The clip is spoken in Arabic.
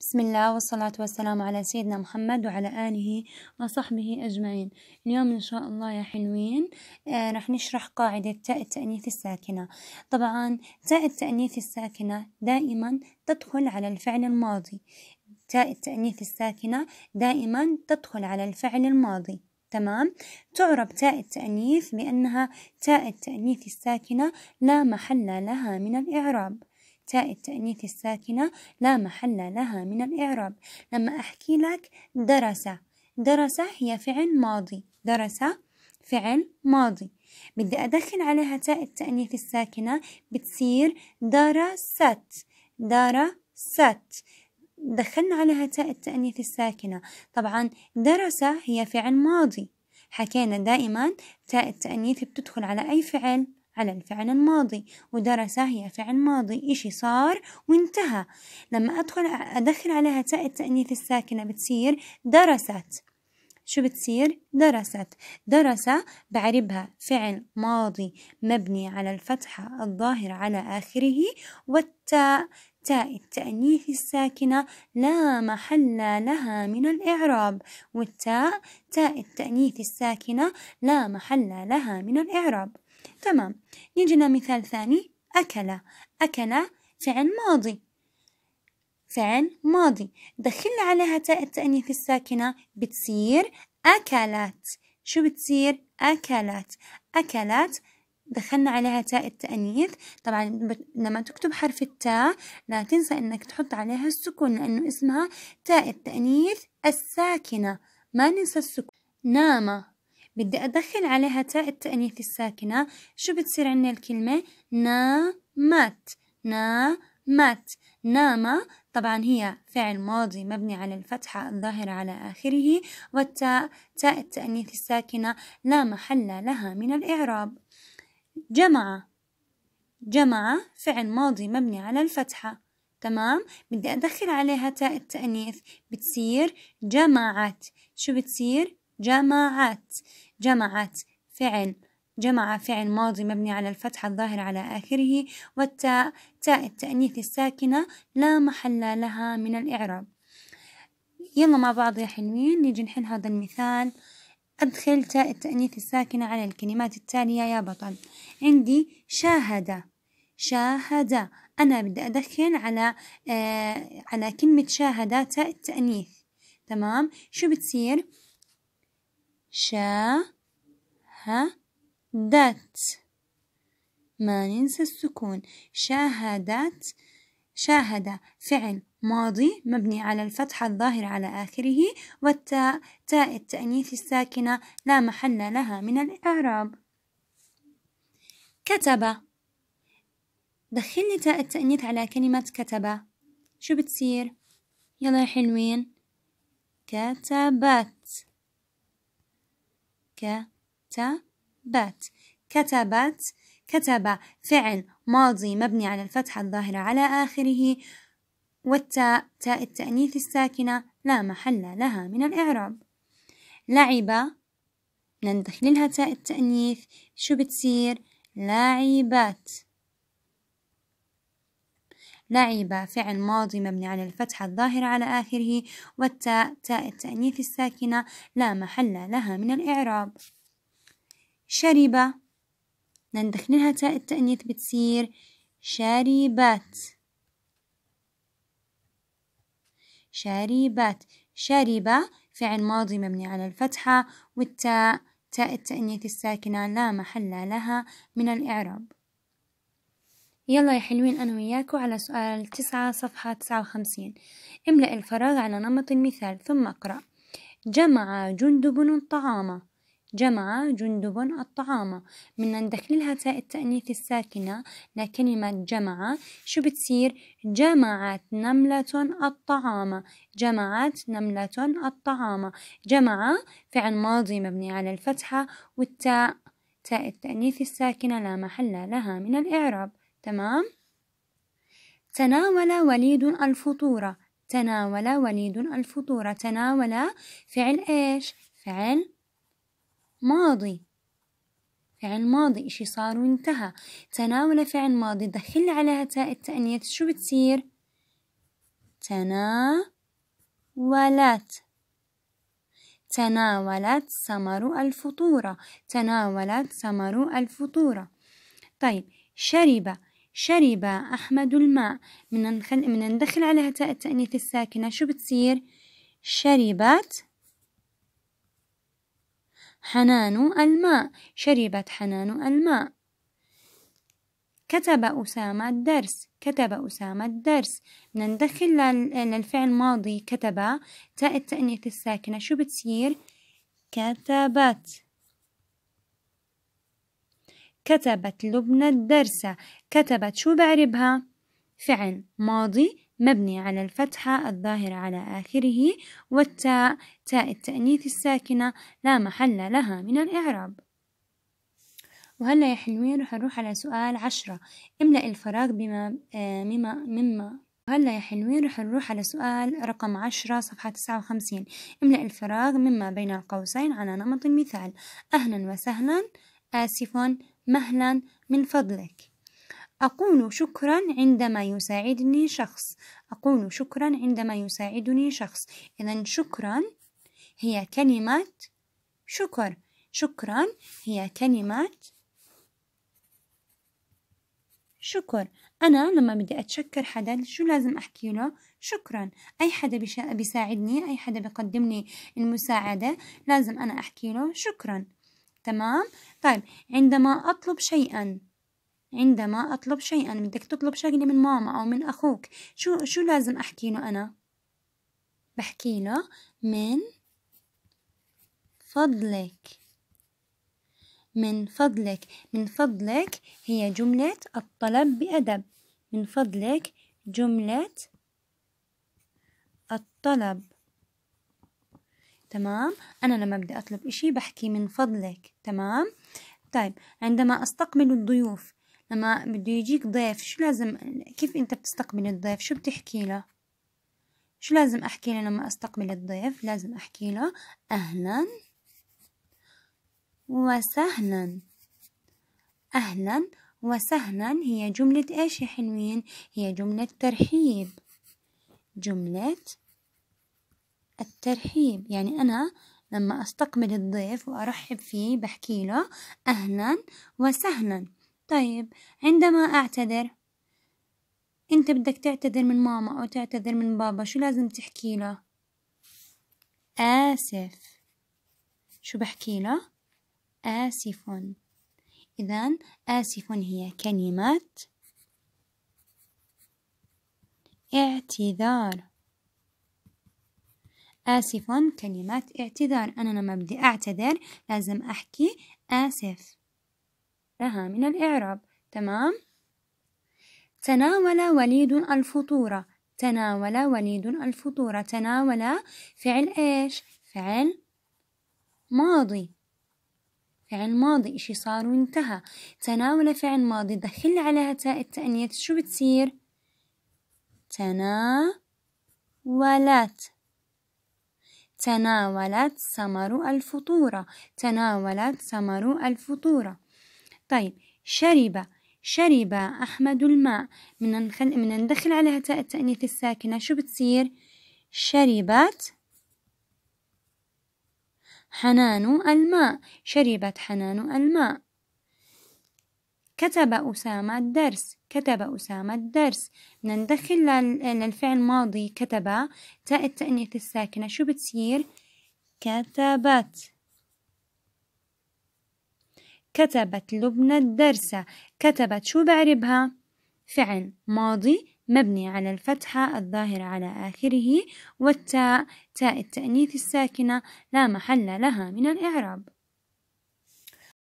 بسم الله والصلاة والسلام على سيدنا محمد وعلى آله وصحبه أجمعين اليوم إن شاء الله يا حلوين آه رح نشرح قاعدة تاء التأنيث الساكنة طبعا تاء التأنيث الساكنة دائما تدخل على الفعل الماضي تاء التأنيث الساكنة دائما تدخل على الفعل الماضي تمام تعرب تاء التأنيث بأنها تاء التأنيث الساكنة لا محل لها من الإعراب تاء التأنيث الساكنة لا محل لها من الإعراب لما أحكي لك درس درس هي فعل ماضي درس فعل ماضي بدي أدخل عليها تاء التأنيث الساكنة بتصير درست درست دخلنا عليها تاء التأنيث الساكنة طبعا درس هي فعل ماضي حكينا دائما تاء التأنيث بتدخل على أي فعل على الفعل الماضي ودرس هي فعل ماضي إشي صار وانتهى لما أدخل أدخل عليها تاء التأنيث الساكنة بتصير درست شو بتصير درست درس بعربها فعل ماضي مبني على الفتحة الظاهرة على آخره والتاء تاء التأنيث الساكنة لا محل لها من الإعراب والتاء تاء التأنيث الساكنة لا محل لها من الإعراب تمام يجينا مثال ثاني أكل أكل فعل ماضي فعل ماضي دخلنا عليها تاء التأنيث الساكنة بتصير أكلت شو بتصير أكلت أكلت دخلنا عليها تاء التأنيث طبعا لما تكتب حرف التاء لا تنسى انك تحط عليها السكون لانه اسمها تاء التأنيث الساكنة ما ننسى السكون نام بدي أدخل عليها تاء التأنيث الساكنة شو بتصير عنا الكلمة نامت نامت نام طبعا هي فعل ماضي مبني على الفتحة الظاهرة على آخره والتاء تاء التأنيث الساكنة لا محل لها من الإعراب جمع جمع فعل ماضي مبني على الفتحة تمام بدي أدخل عليها تاء التأنيث بتصير جمعت شو بتصير جماعات جمعت فعل جمع فعل ماضي مبني على الفتحة الظاهرة على آخره والتاء تاء التأنيث الساكنة لا محل لها من الإعراب يلا مع بعض يا حلوين نيجي نحل هذا المثال أدخل تاء التأنيث الساكنة على الكلمات التالية يا بطل عندي شاهد شاهد أنا بدي أدخل على آه على كلمة شاهد تاء التأنيث تمام شو بتصير شاهدت ما ننسى السكون شاهدت شاهد فعل ماضي مبني على الفتحة الظاهرة على آخره والتاء تاء التأنيث الساكنة لا محل لها من الإعراب كتب دخلني تاء التأنيث على كلمة كتب شو بتصير؟ يلا يا حلوين كتبت كتبت كتبت كتب فعل ماضي مبني على الفتحة الظاهرة على آخره والتاء تاء التأنيث الساكنة لا محل لها من الإعراب لعب ندخل لها تاء التأنيث شو بتصير لعبت لعب فعل ماضي مبني على الفتحة الظاهرة على آخره والتاء تاء التأنيث الساكنة لا محل لها من الإعراب شرب ندخلها تاء التأنيث بتصير شاربات شاربات شرب فعل ماضي مبني على الفتحة والتاء تاء التأنيث الساكنة لا محل لها من الإعراب يلا يا حلوين أنا وياكو على سؤال تسعة صفحة تسعة وخمسين املأ الفراغ على نمط المثال ثم اقرأ جمع جندب الطعام جمع جندب الطعام من ندخل لها تاء التأنيث الساكنة لكلمة جمع شو بتصير جمعت نملة الطعام جمعت نملة الطعام جمع فعل ماضي مبني على الفتحة والتاء تاء التأنيث الساكنة لا محل لها من الإعراب تمام تناول وليد الفطور تناول وليد الفطور تناول فعل إيش فعل ماضي فعل ماضي إشي صار وانتهى تناول فعل ماضي دخل عليها تاء التأنية شو بتصير تناولت تناولت سمر الفطورة تناولت سمر الفطورة طيب شرب شرب أحمد الماء من من ندخل عليها تاء التأنيث الساكنة شو بتصير شربت حنان الماء شربت حنان الماء كتب أسامة الدرس كتب أسامة الدرس ندخل للفعل الماضي كتب تاء التأنيث الساكنة شو بتصير كتبت كتبت لبنى الدرس كتبت شو بعربها فعل ماضي مبني على الفتحة الظاهرة على آخره والتاء تاء التأنيث الساكنة لا محل لها من الإعراب وهلا يا حلوين رح نروح على سؤال عشرة املأ الفراغ بما آه، مما مما وهلا يا حلوين رح نروح على سؤال رقم عشرة صفحة تسعة وخمسين املأ الفراغ مما بين القوسين على نمط المثال أهلا وسهلا آسف مهلا من فضلك أقول شكرا عندما يساعدني شخص أقول شكرا عندما يساعدني شخص إذا شكرا هي كلمة شكر شكرا هي كلمة شكر أنا لما بدي أتشكر حدا شو لازم أحكي له شكرا أي حدا بيساعدني أي حدا بيقدمني المساعدة لازم أنا أحكي له شكرا تمام طيب عندما أطلب شيئا عندما أطلب شيئا بدك تطلب شغلة من ماما أو من أخوك شو شو لازم أحكي له أنا بحكي له من فضلك من فضلك من فضلك هي جملة الطلب بأدب من فضلك جملة الطلب تمام أنا لما بدي أطلب إشي بحكي من فضلك تمام طيب عندما أستقبل الضيوف لما بده يجيك ضيف شو لازم كيف أنت بتستقبل الضيف شو بتحكي له شو لازم أحكي له لما أستقبل الضيف لازم أحكي له أهلا وسهلا أهلا وسهلا هي جملة إيش يا حلوين هي جملة ترحيب جملة الترحيب يعني أنا لما أستقبل الضيف وأرحب فيه بحكي له أهلا وسهلا طيب عندما أعتذر أنت بدك تعتذر من ماما أو تعتذر من بابا شو لازم تحكي له آسف شو بحكي له آسف إذا آسف هي كلمة اعتذار آسفا كلمات اعتذار أنا لما بدي أعتذر لازم أحكي آسف لها من الإعراب تمام تناول وليد الفطورة تناول وليد الفطورة تناول فعل إيش فعل ماضي فعل ماضي إشي صار وانتهى تناول فعل ماضي دخل عليها تاء التأنية شو بتصير تناولت تناولت سمر الفطورة تناولت سمر الفطورة طيب شرب شرب أحمد الماء من من ندخل على تاء التأنيث الساكنة شو بتصير شربت حنان الماء شربت حنان الماء كتب أسامة الدرس كتب أسامة الدرس ندخل للفعل ماضي كتب تاء التأنيث الساكنة شو بتصير كتبت كتبت لبنى الدرس كتبت شو بعربها فعل ماضي مبني على الفتحة الظاهرة على آخره والتاء تاء التأنيث الساكنة لا محل لها من الإعراب